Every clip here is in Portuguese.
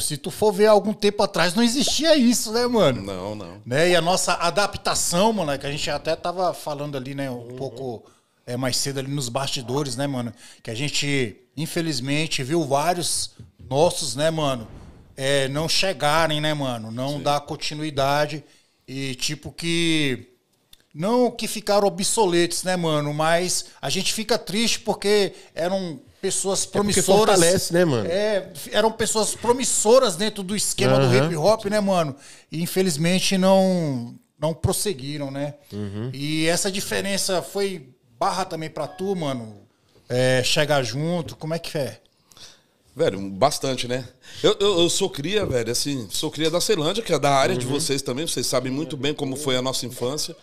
se tu for ver algum tempo atrás, não existia isso, né, mano? Não, não. Né? E a nossa adaptação, mano, é que a gente até tava falando ali, né, um uhum. pouco é, mais cedo ali nos bastidores, né, mano? Que a gente, infelizmente, viu vários nossos, né, mano, é, não chegarem, né, mano? Não Sim. dar continuidade. E tipo que não que ficaram obsoletos, né, mano? Mas a gente fica triste porque eram pessoas é promissoras. É fortalece, né, mano? É, eram pessoas promissoras dentro do esquema uhum. do hip hop, né, mano? E infelizmente não não prosseguiram, né? Uhum. E essa diferença foi barra também para tu, mano. É, chegar junto, como é que é? Velho, bastante, né? Eu, eu, eu, sou cria, velho, assim, sou cria da Ceilândia, que é da área uhum. de vocês também. Vocês sabem muito bem como foi a nossa infância.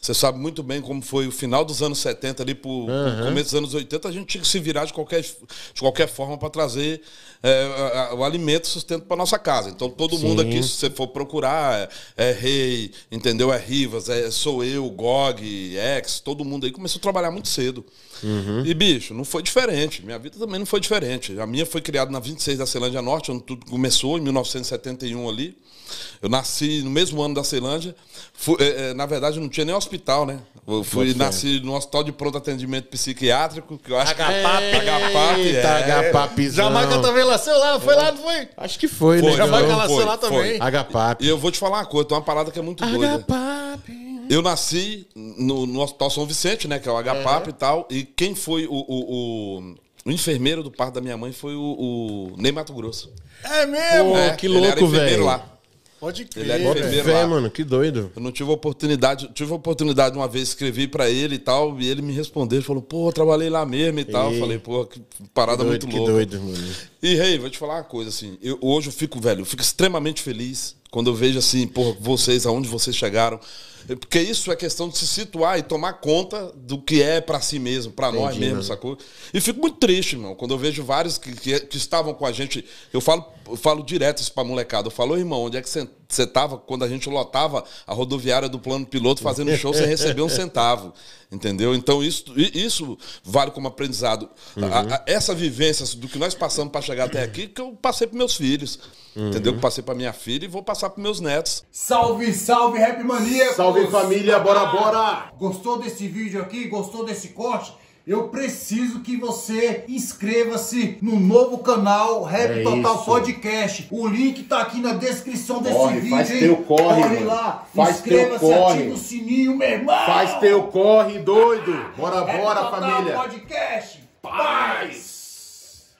Vocês sabem muito bem como foi o final dos anos 70 ali pro, uhum. começo dos anos 80. A gente tinha que se virar de qualquer, de qualquer forma para trazer é, o alimento, sustento para nossa casa. Então, todo Sim. mundo aqui, se você for procurar, é, é Rei, entendeu? É Rivas, é Sou Eu, Gog, Ex, todo mundo aí começou a trabalhar muito cedo. Uhum. E, bicho, não foi diferente. Minha vida também não foi diferente. A minha foi criada criado na 26 da Ceilândia Norte, onde tudo começou, em 1971 ali. Eu nasci no mesmo ano da Ceilândia. Fui, é, é, na verdade, não tinha nem hospital, né? Eu fui, nasci no hospital de pronto atendimento psiquiátrico, que eu acho H-Pap. que... Agapap. É. H-Pap, Jamaica também nasceu lá, foi lá, não foi? Acho que foi, né, Foi, né? não, Jamaica nasceu foi, lá foi. também. H-Pap. E eu vou te falar uma coisa, tem uma parada que é muito doida. H-Pap. Eu nasci no, no Hospital São Vicente, né? Que é o HPAP e tal. E quem foi o, o, o, o enfermeiro do parto da minha mãe foi o, o Ney Mato Grosso. É mesmo? Pô, é, que louco, velho. Pode crer. Ele era Pode enfermeiro fé, lá. mano, que doido. Eu não tive oportunidade, tive a oportunidade uma vez, escrevi para ele e tal, e ele me respondeu, falou, pô, trabalhei lá mesmo e tal. Eu falei, pô, que parada doido, muito louca. Que doido, mano. E, rei, hey, vou te falar uma coisa, assim, eu, hoje eu fico, velho, eu fico extremamente feliz quando eu vejo, assim, pô, vocês, aonde vocês chegaram. Porque isso é questão de se situar e tomar conta do que é para si mesmo, para nós mesmo, essa né? sacou? E fico muito triste, irmão, quando eu vejo vários que, que, que estavam com a gente. Eu falo, eu falo direto isso pra molecada. Eu falo, irmão, onde é que você você tava, quando a gente lotava a rodoviária do plano piloto fazendo show sem receber um centavo. Entendeu? Então isso, isso vale como aprendizado. Uhum. A, a, uhum. essa vivência do que nós passamos para chegar até aqui, que eu passei para meus filhos. Uhum. Entendeu? Que passei para minha filha e vou passar para meus netos. Salve, salve, Rap Mania! Salve família, bora, bora! Gostou desse vídeo aqui? Gostou desse corte? Eu preciso que você inscreva-se no novo canal Rap é Total isso. Podcast. O link tá aqui na descrição desse corre, vídeo. Faz hein? teu corre, corre mano. lá. Inscreva-se, ativa o sininho, meu irmão. Faz teu corre, doido. Bora, Rap bora, Total família. Podcast. Paz.